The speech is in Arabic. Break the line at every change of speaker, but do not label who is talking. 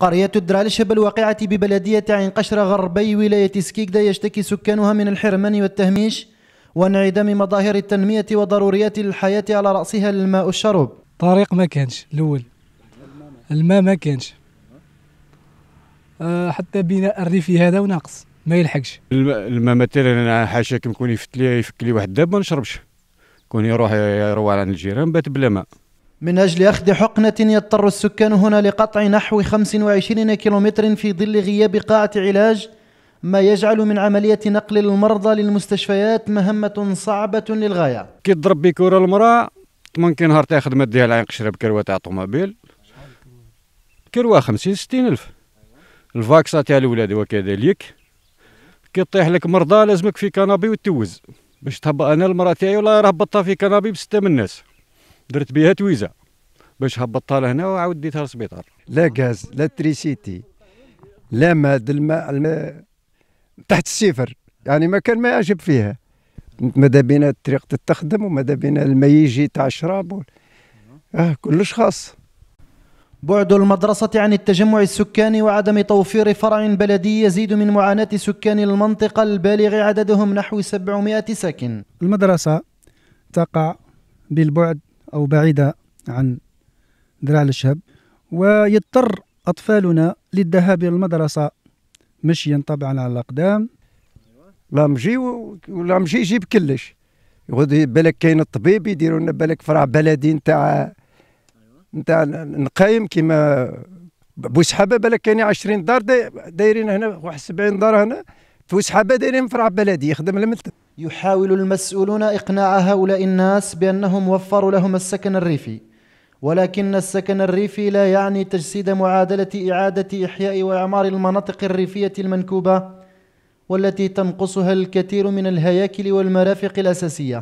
قرية الدرالشب الواقعة ببلدية عين قشرة غربي ولاية سكيكدا يشتكي سكانها من الحرمان والتهميش وانعدام مظاهر التنمية وضروريات الحياة على رأسها الماء والشرب
طريق ما كانش الأول الماء ما كانش أه حتى بناء الريفي هذا وناقص
ما يلحقش الماء مثلا حاشاك نكون يفت لي يفك لي واحد الدابه ما نشربش كون يروح يروح على الجيران بات بلا ماء
من أجل أخذ حقنة يضطر السكان هنا لقطع نحو 25 كيلومتر في ظل غياب قاعة علاج ما يجعل من عملية نقل المرضى للمستشفيات مهمة صعبة
للغاية كي تضرب بكورة المرأة ممكن نهار تاخذ مد ديال العين قشرة بكروة تاع طوموبيل كروة 50 60 ألف الفاكسة تاع الولاد وكذلك كي طيح لك مرضى لازمك في كنابي وتوز باش تهبط انا المرأة تاعي والله راه هبطتها في كنابي بستة من الناس درت بها تويزه باش هبطها لهنا وعاود ديتها للسبيطار لا غاز
لا تريسيتي لا ماد الماء, الماء تحت الصفر يعني ما كان ما يعجب فيها ماذا بينا الطريق تتخدم وماذا بينا الماء يجي
تاع الشراب اه كلش خاص بعد المدرسة عن التجمع السكاني وعدم توفير فرع بلدي يزيد من معاناة سكان المنطقة البالغ عددهم نحو 700 ساكن المدرسة تقع
بالبعد أو بعيدة عن ذراع الشهب ويضطر أطفالنا للذهاب إلى المدرسة مشيا طبعا على الأقدام
لا مشي ولا مشي يجيب كلش بالك كاين الطبيب يديروا لنا بالك فرع بلدي نتاع نتاع نقايم كيما بوسحابه بالك كاين 20 دار دايرين هنا واحد 70 دار هنا وسحابه دايرين
فرع بلدي يخدم المكتب يحاول المسؤولون إقناع هؤلاء الناس بأنهم وفروا لهم السكن الريفي ولكن السكن الريفي لا يعني تجسيد معادلة إعادة إحياء وإعمار المناطق الريفية المنكوبة والتي تنقصها الكثير من الهياكل والمرافق الأساسية